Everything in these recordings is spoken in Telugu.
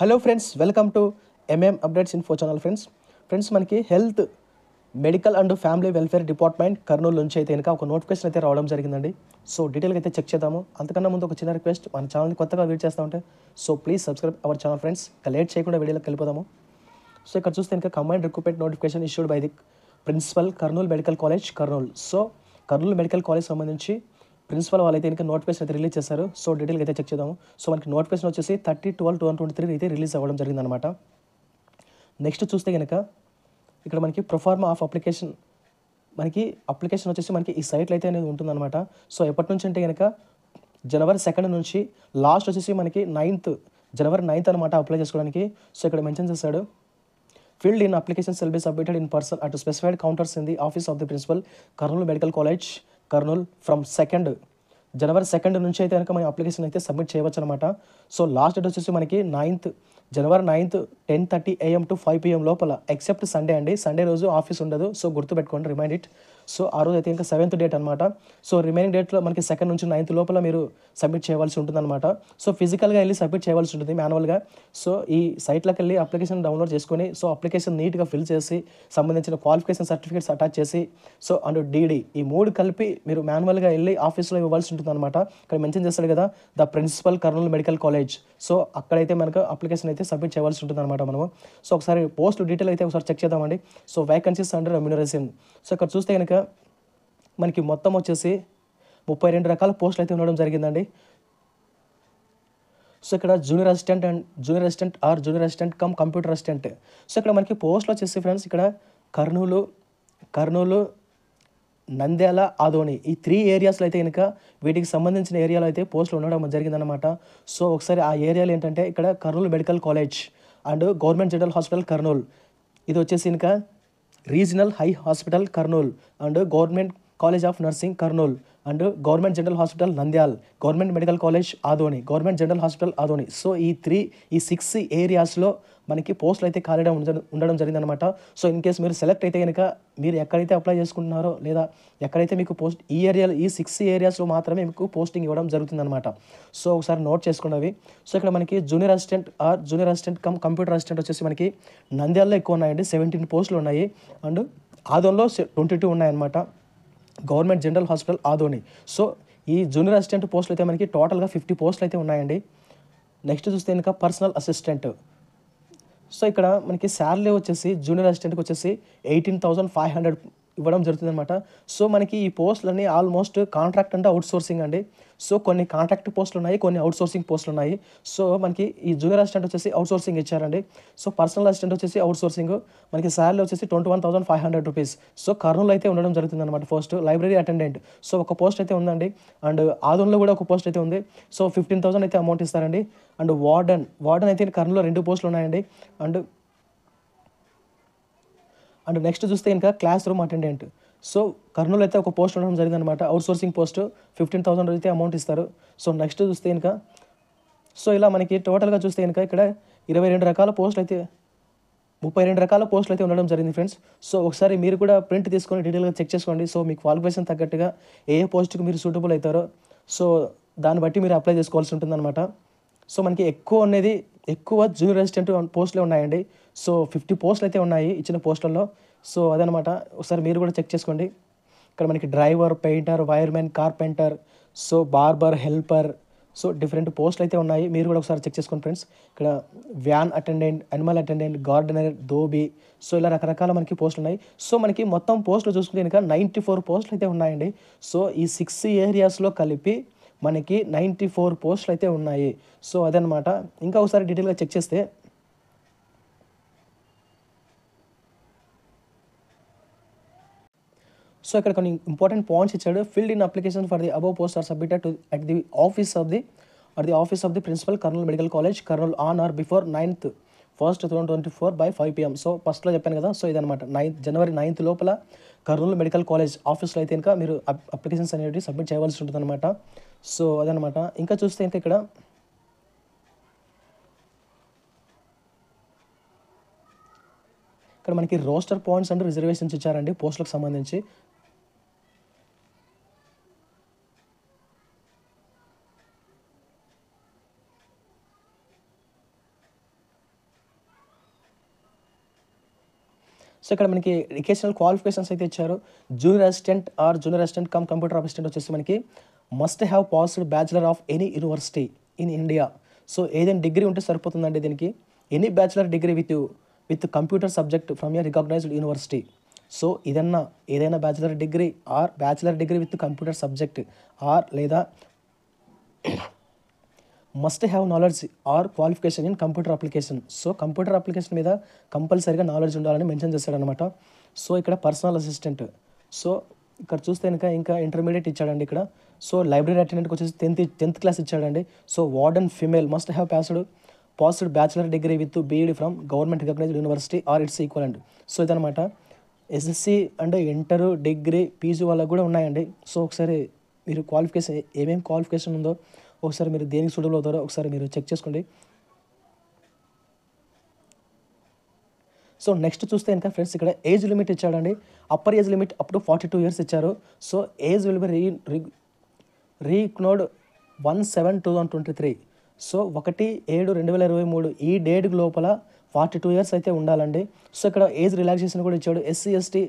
hello friends welcome to MM updates info channel friends friends మనకి health medical and family welfare department Kurnool నుంచి అయితే కనుక ఒక నోటిఫికేషన్ అయితే రావడం జరిగిందండి సో డీటెయిల్గా అయితే చెక్ చేద్దాము అంతకన్నా ముందు ఒక చిన్న రిక్వెస్ట్ మన ఛానల్ని కొత్తగా వీడ్ చేస్తూ ఉంటే so please subscribe our channel friends ఇక లేట్ చేయకుండా వీడియోలో వెళ్ళిపోదాము సో ఇక్కడ చూస్తే ఇంకా combine recruitment notification issued by the principal Kurnool medical college Kurnool so Kurnool medical college సంబంధించి ప్రిన్సిపల్ అయితే ఇంకా నోటిఫికేషన్ అయితే రిలీజ్ చేశారు సో డీటెయిల్గా అయితే చెక్ చేద్దాము సో మనకి నోటిఫికేషన్ వచ్చేసి thirty twelve two twenty three అయితే రిలీజ్ అవ్వడం జరిగింది అనమాట నెక్స్ట్ చూస్తే కనుక ఇక్కడ మనకి ప్రొఫార్మ్ ఆఫ్ అప్లికేషన్ మనకి అప్లికేషన్ వచ్చేసి మనకి ఈ సైట్లో అయితే అనేది ఉంటుందన్నమాట సో ఎప్పటి నుంచి అంటే కనుక జనవరి సెకండ్ నుంచి లాస్ట్ వచ్చేసి మనకి నైన్త్ జనవరి నైన్త్ అనమాట అప్లై చేసుకోవడానికి సో ఇక్కడ మెన్షన్ చేశాడు filled in application shall be submitted in person at specified counters in the office of the principal Kurnool medical college Kurnool from second January second నుంచి అయితే కనుక మనం అప్లికేషన్ అయితే సబ్మిట్ చేయవచ్చు అనమాట సో లాస్ట్ డేట్ వచ్చేసి మనకి ninth January ninth ten thirty AM to five PM లోపల ఎక్సెప్ట్ సండే అండి సండే రోజు ఆఫీస్ ఉండదు సో గుర్తుపెట్టుకోండి రిమైండ్ ఇట్ సో ఆ రోజు అయితే ఇంకా సెవెంత్ డేట్ అనమాట సో రిమైనింగ్ డేట్లో మనకి సెకండ్ నుంచి నైన్త్ లోపల మీరు సబ్మిట్ చేయవలసి ఉంటుందన్నమాట సో ఫిజికల్గా వెళ్ళి సబ్మిట్ చేయవలసి ఉంటుంది మాన్యువల్గా సో ఈ సైట్లోకి వెళ్ళి అప్లికేషన్ డౌన్లోడ్ చేసుకొని సో అప్లికేషన్ నీట్గా ఫిల్ చేసి సంబంధించిన క్వాలిఫికేషన్ సర్టిఫికేట్స్ అటాచ్ చేసి సో అండ్ డీడి ఈ మూడు కలిపి మీరు మాన్యువల్గా వెళ్ళి ఆఫీస్లో ఇవ్వాల్సి ఉంటుంది అనమాట ఇక్కడ మెన్షన్ చేస్తాడు కదా the principal Kurnool medical college so అక్కడైతే మనకు అప్లికేషన్ అయితే అయితే సబ్మిట్ చేయాల్సి ఉంటుంది అనమాట మనము సో ఒకసారి పోస్ట్ డీటెయిల్ అయితే ఒకసారి చెక్ చేద్దామండి so vacancies under remuneration so ఇక్కడ చూస్తే కనుక మనకి మొత్తం వచ్చేసి ముప్పై రెండు రకాల పోస్టులు అయితే ఉండడం జరిగిందండి సో ఇక్కడ junior assistant and junior assistant or junior assistant cum computer assistant so ఇక్కడ మనకి పోస్టులు వచ్చేసి ఫ్రెండ్స్ ఇక్కడ కర్నూలు కర్నూలు నంద్యాల ఆదోని ఈ త్రీ ఏరియాస్లో అయితే కనుక వీటికి సంబంధించిన ఏరియాలో అయితే పోస్టులు ఉండడం జరిగిందనమాట సో ఒకసారి ఆ ఏరియాలు ఏంటంటే ఇక్కడ Kurnool medical college and government general hospital Kurnool ఇది వచ్చేసి ఇంకా regional eye hospital Kurnool and government college of nursing Kurnool and government general hospital Nandyal government medical college Adoni government general hospital Adoni so ఈ త్రీ ఈ సిక్స్ ఏరియాస్లో మనకి పోస్టులు అయితే ఖాళీగా ఉండడం జరిగిందనమాట సో ఇన్ కేస్ మీరు సెలెక్ట్ అయితే కనుక మీరు ఎక్కడైతే అప్లై చేసుకుంటున్నారో లేదా ఎక్కడైతే మీకు పోస్ట్ ఈ ఏరియాలో ఈ సిక్స్ ఏరియాస్లో మాత్రమే మీకు పోస్టింగ్ ఇవ్వడం జరుగుతుందనమాట సో ఒకసారి నోట్ చేసుకున్నవి సో ఇక్కడ మనకి junior assistant or junior assistant cum computer assistant వచ్చేసి మనకి నంద్యాలలో ఎక్కువ ఉన్నాయండి సెవెంటీన్ పోస్టులు ఉన్నాయి అండ్ ఆదోన్లో ట్వంటీ టూ ఉన్నాయన్నమాట government general hospital Adoni so ఈ జూనియర్ అసిస్టెంట్ పోస్టులు అయితే మనకి టోటల్గా ఫిఫ్టీ పోస్టులు అయితే ఉన్నాయండి నెక్స్ట్ చూస్తే కనుక పర్సనల్ అసిస్టెంట్ సో ఇక్కడ మనకి శాలరీ వచ్చేసి జూనియర్ అసిస్టెంట్కి వచ్చేసి ఎయిటీన్ థౌసండ్ ఫైవ్ హండ్రెడ్ ఇవ్వడం జరుగుతుంది అనమాట సో మనకి ఈ పోస్టులన్నీ ఆల్మోస్ట్ కాంట్రాక్ట్ అంటే అవుట్ సోర్సింగ్ అండి సో కొన్ని కాంట్రాక్ట్ పోస్టులు ఉన్నాయి కొన్ని అవుట్ సోర్సింగ్ పోస్టులు ఉన్నాయి సో మనకి ఈ జూనియర్ అసిస్టెంట్ వచ్చేసి అవుట్ సోర్సింగ్ ఇచ్చారండి సో పర్సనల్ అసిస్టెంట్ వచ్చేసి అవుట్ సోర్సింగ్ మనకి శాలరీ వచ్చేసి twenty one thousand five hundred rupees so Kurnool అయితే ఉండడం జరుగుతుంది అనమాట పోస్ట్ లైబ్రరీ అటెండెంట్ సో ఒక పోస్ట్ అయితే ఉందండి అండ్ ఆదోన్లో కూడా ఒక పోస్ట్ అయితే ఉంది సో ఫిఫ్టీన్ థౌసండ్ అయితే అమౌంట్ ఇస్తారండి అండ్ వార్డన్ వార్డన్ అయితే కర్నూలు రెండు పోస్టులు ఉన్నాయండి అండ్ అండ్ నెక్స్ట్ చూస్తే ఇంకా classroom attendant so Kurnool అయితే ఒక పోస్ట్ ఉండడం జరిగిందనమాట outsourcing post fifteen thousand అయితే అమౌంట్ ఇస్తారు సో నెక్స్ట్ చూస్తే ఇంకా సో ఇలా మనకి టోటల్గా చూస్తే ఇంకా ఇక్కడ ఇరవై రెండు రకాల పోస్టులు అయితే ముప్పై రెండు రకాల పోస్టులు అయితే ఉండడం జరిగింది ఫ్రెండ్స్ సో ఒకసారి మీరు కూడా ప్రింట్ తీసుకొని డీటెయిల్గా చెక్ చేసుకోండి సో మీకు క్వాలిఫికేషన్ తగ్గట్టుగా ఏ ఏ పోస్ట్కి మీరు సూటబుల్ అవుతారో సో దాన్ని బట్టి మీరు అప్లై చేసుకోవాల్సి ఉంటుందన్నమాట సో మనకి ఎక్కువ అనేది ఎక్కువ జూనియర్ అసిస్టెంట్ పోస్టులే ఉన్నాయండి సో ఫిఫ్టీ పోస్టులు అయితే ఉన్నాయి ఇచ్చిన పోస్టుల్లో సో అదనమాట ఒకసారి మీరు కూడా చెక్ చేసుకోండి ఇక్కడ మనకి driver painter wireman carpenter so barber helper so different పోస్టులు అయితే ఉన్నాయి మీరు కూడా ఒకసారి చెక్ చేసుకోండి ఫ్రెండ్స్ ఇక్కడ van attendant animal attendant gardener dhobi so ఇలా రకరకాల మనకి పోస్టులు ఉన్నాయి సో మనకి మొత్తం పోస్టులు చూసుకుంటే కనుక నైంటీ ఫోర్ పోస్టులు అయితే ఉన్నాయండి సో ఈ సిక్స్ ఏరియాస్లో కలిపి మనకి నైంటీ ఫోర్ పోస్టులు అయితే ఉన్నాయి సో అదనమాట ఇంకా ఒకసారి డీటెయిల్గా చెక్ చేస్తే సో ఇక్కడ కొన్ని ఇంపార్టెంట్ పాయింట్స్ ఇచ్చాడు filled in application for the above post are submitted to at the office of the at the office of the principal Kurnool medical college Kurnool on or before ninth first two thousand twenty four by five PM so ఫస్ట్లో చెప్పాను కదా సో ఇదనమాట నైన్త్ జనవరి నైన్త్ లోపల కర్నూలు మెడికల్ కాలేజ్ ఆఫీస్లో అయితే ఇంకా మీరు అప్లికేషన్స్ అనేవి సబ్మిట్ చేయవలసి ఉంటుంది అనమాట సో అదనమాట ఇంకా చూస్తే ఇంకా ఇక్కడ ఇక్కడ మనకి రోస్టర్ పాయింట్స్ అండ్ రిజర్వేషన్స్ ఇచ్చారండి పోస్టులకు సంబంధించి సో ఇక్కడ మనకి ఎడ్యుకేషనల్ క్వాలిఫికేషన్స్ అయితే ఇచ్చారు junior assistant or junior assistant cum computer assistant వచ్చేసి మనకి must have passed bachelor of any university in India so ఏదైనా డిగ్రీ ఉంటే సరిపోతుందండి దీనికి any bachelor degree with with computer subject from a recognized university so ఇదన్నా ఏదైనా bachelor degree or bachelor degree with computer subject or లేదా must have knowledge or qualification in computer application so computer application మీద కంపల్సరీగా నాలెడ్జ్ ఉండాలని మెన్షన్ చేశాడనమాట సో ఇక్కడ పర్సనల్ అసిస్టెంట్ సో ఇక్కడ చూస్తే ఇంకా ఇంకా ఇంటర్మీడియట్ ఇచ్చాడండి ఇక్కడ సో లైబ్రరీ అటెండెంట్కి వచ్చేసి టెన్త్ టెన్త్ క్లాస్ ఇచ్చాడండి so warden female must have passed passed bachelor degree with BEd from government recognized university or its equal and so ఇదనమాట SSC and inter degree PG వాళ్ళకు కూడా ఉన్నాయండి సో ఒకసారి మీరు క్వాలిఫికేషన్ ఏమేమి క్వాలిఫికేషన్ ఉందో ఒకసారి మీరు దేనికి సూటబుల్ అవుతారో ఒకసారి మీరు చెక్ చేసుకోండి సో నెక్స్ట్ చూస్తే ఇంకా ఫ్రెండ్స్ ఇక్కడ ఏజ్ లిమిట్ ఇచ్చాడండి upper age limit up to forty two years ఇచ్చారు so age will be re reckoned one seven two thousand twenty three so ఒకటి ఏడు రెండు వేల ఇరవై మూడు ఈ డేట్ లోపల ఫార్టీ టూ ఇయర్స్ అయితే ఉండాలండి సో ఇక్కడ ఏజ్ రిలాక్సేషన్ కూడా ఇచ్చాడు SC ST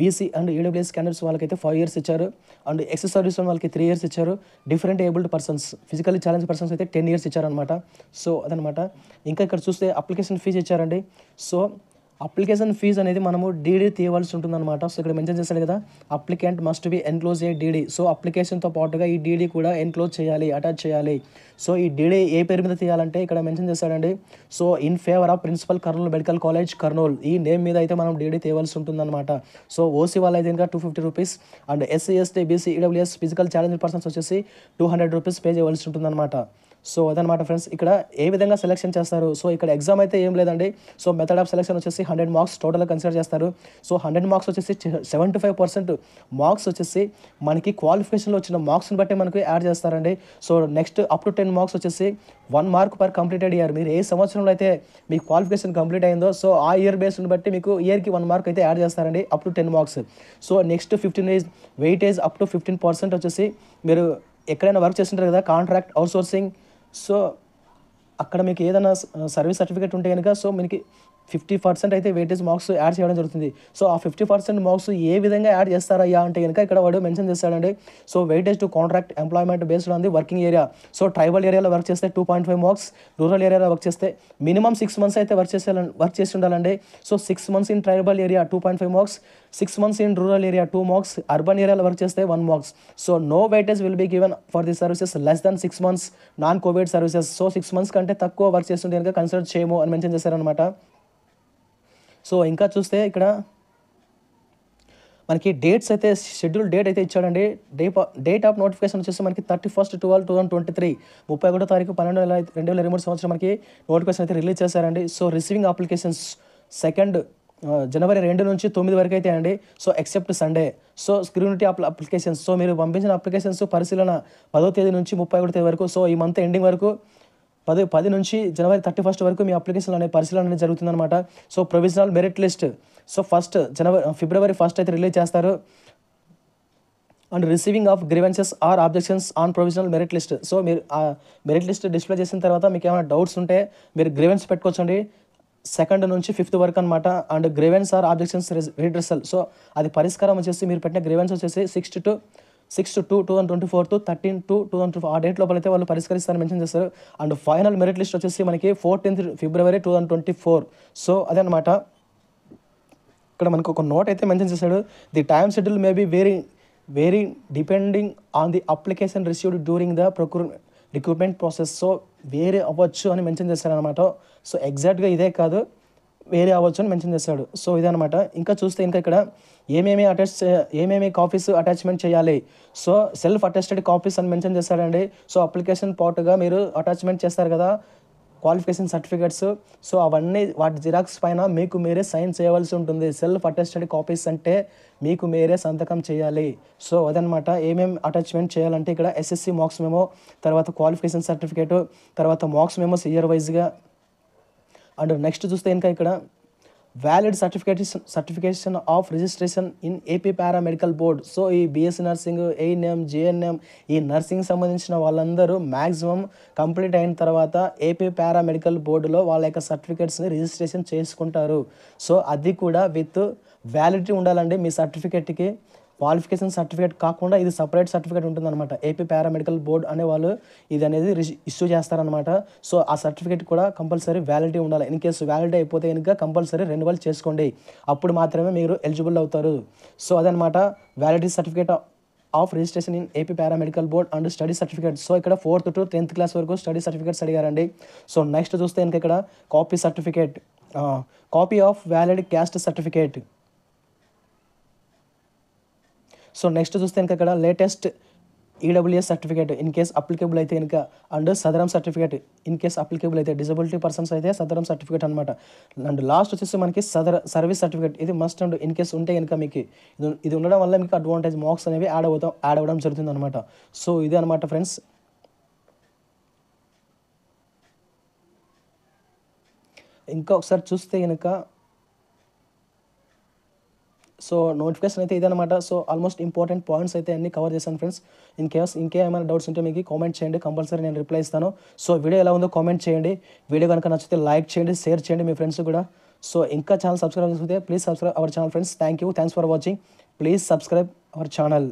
BC and EWS వాళ్ళకి వాళ్ళకైతే ఫైవ్ ఇయర్స్ ఇచ్చారు అండ్ ఎక్సెసరీస్ వాళ్ళకి త్రీ ఇయర్స్ ఇచ్చారు different abled persons physically challenge persons అయితే టెన్ ఇయర్స్ ఇచ్చారనమాట సో అదనమాట ఇంకా ఇక్కడ చూస్తే అప్లికేషన్ ఫీజు ఇచ్చారండి సో అప్లికేషన్ ఫీజు అనేది మనము డీడీ తీయవలసి ఉంటుందన్నమాట సో ఇక్కడ మెన్షన్ చేశాడు కదా applicant must be enclose a DD so అప్లికేషన్తో పాటుగా ఈ డీడీ కూడా ఎన్క్లోజ్ చేయాలి అటాచ్ చేయాలి సో ఈ డీడీ ఏ పేరు మీద తీయాలంటే ఇక్కడ మెన్షన్ చేశాడండి so in favour of principal Kurnool medical college Kurnool ఈ నేమ్ మీద అయితే మనం డీడీ తీయవలసి ఉంటుందన్నమాట సో ఓసీ అయితే ఇంకా two fifty rupees and SC ST BC EWS physical challenge persons వచ్చేసి టూ హండ్రెడ్ రూపీస్ పే చేయవలసి ఉంటుందన్నమాట సో అదనమాట ఫ్రెండ్స్ ఇక్కడ ఏ విధంగా సెలెక్షన్ చేస్తారు సో ఇక్కడ ఎగ్జామ్ అయితే ఏం లేదండి సో మెథడ్ ఆఫ్ సెలెక్షన్ వచ్చేసి హండ్రెడ్ మార్క్స్ టోటల్గా కన్సిడర్ చేస్తారు సో హండ్రెడ్ మార్క్స్ వచ్చేసి సెవెంటీ ఫైవ్ పర్సెంట్ మార్క్స్ వచ్చేసి మనకి క్వాలిఫికేషన్లో వచ్చిన మార్క్స్ని బట్టి మనకు యాడ్ చేస్తారండి so next up to ten marks వచ్చేసి one mark per completed year మీరు ఏ సంవత్సరంలో అయితే మీ క్వాలిఫికేషన్ కంప్లీట్ అయిందో సో ఆ ఇయర్ బేస్ని బట్టి మీకు ఇయర్కి వన్ మార్క్ అయితే యాడ్ చేస్తారండి up to ten marks so next fifteen age weightage up to fifteen percent వచ్చేసి మీరు ఎక్కడైనా వర్క్ చేస్తుంటారు కదా కాంట్రాక్ట్ సోర్సింగ్ సో అక్కడ మీకు ఏదైనా సర్వీస్ సర్టిఫికేట్ ఉంటే కనుక సో మనకి ఫిఫ్టీ పర్సెంట్ అయితే వెయిటేజ్ మార్క్స్ యాడ్ చేయడం జరుగుతుంది సో ఆ ఫిఫ్టీ పర్సెంట్ మార్క్స్ ఏ విధంగా యాడ్ చేస్తారయ్యా అంటే కనుక ఇక్కడ వాడు మెన్షన్ చేస్తాడండి so weightage to contract employment based on the working area so tribal ఏరియాలో వర్క్ చేస్తే two point five marks rural ఏరియాలో వర్క్ చేస్తే మినిమం సిక్స్ మంత్స్ అయితే వర్క్ చేసే వర్క్ చేసి ఉండాలండి so six months in tribal area two point five marks six months in rural area two marks urban ఏరియాలో వర్క్ చేస్తే one marks so no weightage will be given for the services less than six months non covid services so six months కంటే తక్కువ వర్క్ చేస్తుంటే కనుక కన్సిడర్ చేయము అని మెన్షన్ చేశారనమాట సో ఇంకా చూస్తే ఇక్కడ మనకి డేట్స్ అయితే షెడ్యూల్ డేట్ అయితే ఇచ్చాడండి డే డేట్ ఆఫ్ నోటిఫికేషన్ వచ్చేసి మనకి thirty first twelve two thousand twenty three ముప్పై ఒకటో తారీఖు పన్నెండు వేల రెండు వేల ఇరవై మూడు సంవత్సరం మనకి నోటిఫికేషన్ అయితే రిలీజ్ చేశారండి సో రిసీవింగ్ అప్లికేషన్స్ సెకండ్ జనవరి రెండు నుంచి తొమ్మిది వరకు అయితే అండి so except Sunday so up applications so మీరు పంపించిన అప్లికేషన్స్ పరిశీలన పదో తేదీ నుంచి ముప్పై ఒకటో తేదీ వరకు సో ఈ మంత్ ఎండింగ్ వరకు పది పది నుంచి జనవరి థర్టీ ఫస్ట్ వరకు మీ అప్లికేషన్ అనే పరిశీలన అనేది జరుగుతుందన్నమాట so provisional merit list so first జనవరి ఫిబ్రవరి ఫస్ట్ అయితే రిలీజ్ చేస్తారు and receiving of grievances or objections on provisional merit list so మీరు ఆ మెరిట్ లిస్ట్ డిస్ప్లే చేసిన తర్వాత మీకు ఏమైనా డౌట్స్ ఉంటే మీరు గ్రీవెన్స్ పెట్టుకోవచ్చండి సెకండ్ నుంచి ఫిఫ్త్ వరకు అనమాట and grievance or objections redressal so అది పరిష్కారం వచ్చేసి మీరు పెట్టిన గ్రీవెన్స్ వచ్చేసి sixth to six two two thousand twenty fourth thirteen two two thousand ఆ డేట్ లోపల అయితే వాళ్ళు పరిష్కరిస్తారని మెన్షన్ చేస్తారు అండ్ ఫైనల్ మెరిట్ లిస్ట్ వచ్చేసి మనకి ఫోర్టీన్త్ ఫిబ్రవరి two thousand twenty four so అదనమాట ఇక్కడ మనకు ఒక నోట్ అయితే మెన్షన్ చేశాడు the time schedule may be very vary depending on the application received during the procure recruitment process so వేరే అవ్వచ్చు అని మెన్షన్ చేశారనమాట సో ఎగ్జాక్ట్గా ఇదే కాదు వేరే అవ్వచ్చు అని మెన్షన్ చేస్తాడు సో ఇదనమాట ఇంకా చూస్తే ఇంకా ఇక్కడ ఏమేమి అటాచ్ ఏమేమి కాపీస్ అటాచ్మెంట్ చేయాలి సో సెల్ఫ్ అటెస్టెడ్ కాపీస్ అని మెన్షన్ చేస్తాడండి సో అప్లికేషన్ పాటుగా మీరు అటాచ్మెంట్ చేస్తారు కదా క్వాలిఫికేషన్ సర్టిఫికేట్స్ సో అవన్నీ వాటి జిరాక్స్ పైన మీకు మీరే సైన్ చేయవలసి ఉంటుంది సెల్ఫ్ అటెస్టెడ్ కాపీస్ అంటే మీకు మీరే సంతకం చేయాలి సో అదనమాట ఏమేమి అటాచ్మెంట్ చేయాలంటే ఇక్కడ ఎస్ఎస్సి మార్క్స్ మేమో తర్వాత క్వాలిఫికేషన్ సర్టిఫికేట్ తర్వాత మార్క్స్ మేము సియర్ వైజ్గా అండ్ నెక్స్ట్ చూస్తే ఇంకా ఇక్కడ valid certification certification of registration in AP paramedical board so ఈ బీఎస్సీ నర్సింగ్ ఏఎన్ఎం జేఎన్ఎం ఈ నర్సింగ్ సంబంధించిన వాళ్ళందరూ మ్యాక్సిమం కంప్లీట్ అయిన తర్వాత ఏపీ పారామెడికల్ బోర్డులో వాళ్ళ యొక్క సర్టిఫికేట్స్ని రిజిస్ట్రేషన్ చేసుకుంటారు సో అది కూడా విత్ వ్యాలిడిటీ ఉండాలండి మీ సర్టిఫికేట్కి క్వాలిఫికేషన్ సర్టిఫికేట్ కాకుండా ఇది సపరేట్ సర్టిఫికేట్ ఉంటుందన్నమాట ఏపీ పారామెడికల్ బోర్డ్ అనే వాళ్ళు ఇది అనేది ఇష్యూ చేస్తారనమాట సో ఆ సర్టిఫికేట్ కూడా కంపల్సరీ వ్యాలిడిటీ ఉండాలి ఇన్ కేసు వ్యాలిడిటీ అయిపోతే కనుక కంపల్సరీ రెన్యువల్ చేసుకోండి అప్పుడు మాత్రమే మీరు ఎలిజిబుల్ అవుతారు సో అదనమాట validity certificate of registration in AP paramedical board and study certificate so ఇక్కడ ఫోర్త్ టు టెన్త్ క్లాస్ వరకు స్టడీ సర్టిఫికేట్స్ అడిగారండి సో నెక్స్ట్ చూస్తే ఇంకా ఇక్కడ copy certificate copy of valid caste certificate so next చూస్తే కనుక అక్కడ latest EWS certificate in case applicable అయితే ఇంక and Sadarem certificate in case applicable అయితే డిజబిలిటీ పర్సన్స్ అయితే సదరం సర్టిఫికేట్ అనమాట అండ్ లాస్ట్ వచ్చేసి మనకి సదర సర్వీస్ సర్టిఫికేట్ ఇది మస్ట్ అండ్ ఇన్ కేస్ ఉంటే కనుక మీకు ఇది ఇది ఉండడం వల్ల మీకు అడ్వాంటేజ్ మార్క్స్ అనేవి యాడ్ అవుతాం యాడ్ అవ్వడం జరుగుతుంది అనమాట సో ఇదే అనమాట ఫ్రెండ్స్ ఇంకా ఒకసారి చూస్తే కనుక సో నోటిఫికేషన్ అయితే ఇదనమాట సో ఆల్మోస్ట్ ఇంపార్టెంట్ పాయింట్స్ అయితే అన్ని కవర్ చేశాను ఫ్రెండ్స్ ఇన్ కేస్ ఇంకేమైనా డౌట్స్ ఉంటే మీకు కామెంట్ చేయండి కంపల్సరీ నేను రిప్లై ఇస్తాను సో వీడియో ఎలా ఉందో కామెంట్ చేయండి వీడియో కనుక నచ్చితే లైక్ చేయండి షేర్ చేయండి మీ ఫ్రెండ్స్ కూడా సో ఇంకా ఛానల్ సబ్స్క్రైబ్ చేస్తే please subscribe our channel friends thank you thanks for watching please subscribe our channel